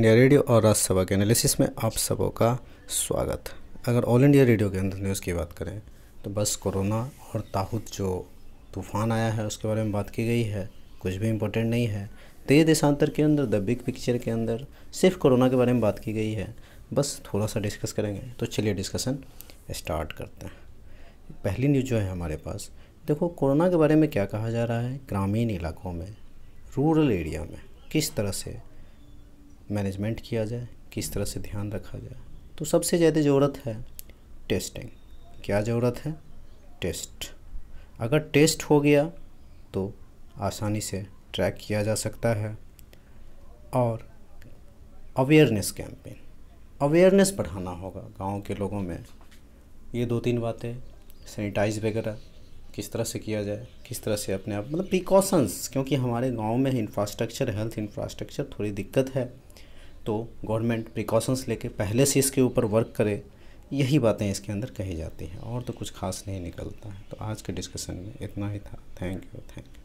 India radio और राज्यसभा के analysis में आप सबों का स्वागत अगर ऑल इंडिया रेडियो के अंदर न्यूज़ की बात करें तो बस कोरोना और ताहुत जो तूफान आया है उसके बारे में बात की गई है कुछ भी इम्पोर्टेंट नहीं है तेज तो देशांतर के अंदर द बिग पिक्चर के अंदर सिर्फ कोरोना के बारे में बात की गई है बस थोड़ा सा डिस्कस करेंगे तो चलिए डिस्कसन स्टार्ट करते हैं पहली न्यूज़ जो है हमारे पास देखो कोरोना के बारे में क्या कहा जा रहा है ग्रामीण इलाकों में रूरल एरिया में किस तरह से मैनेजमेंट किया जाए किस तरह से ध्यान रखा जाए तो सबसे ज़्यादा ज़रूरत है टेस्टिंग क्या ज़रूरत है टेस्ट अगर टेस्ट हो गया तो आसानी से ट्रैक किया जा सकता है और अवेयरनेस कैंपेन अवेयरनेस बढ़ाना होगा गांव के लोगों में ये दो तीन बातें सैनिटाइज वगैरह किस तरह से किया जाए किस तरह से अपने आप मतलब प्रिकॉशंस क्योंकि हमारे गांव में इंफ्रास्ट्रक्चर हेल्थ इंफ्रास्ट्रक्चर थोड़ी दिक्कत है तो गवर्नमेंट प्रिकॉशंस लेके पहले से इसके ऊपर वर्क करे यही बातें इसके अंदर कही जाती हैं और तो कुछ खास नहीं निकलता है तो आज के डिस्कशन में इतना ही था थैंक यू थैंक यू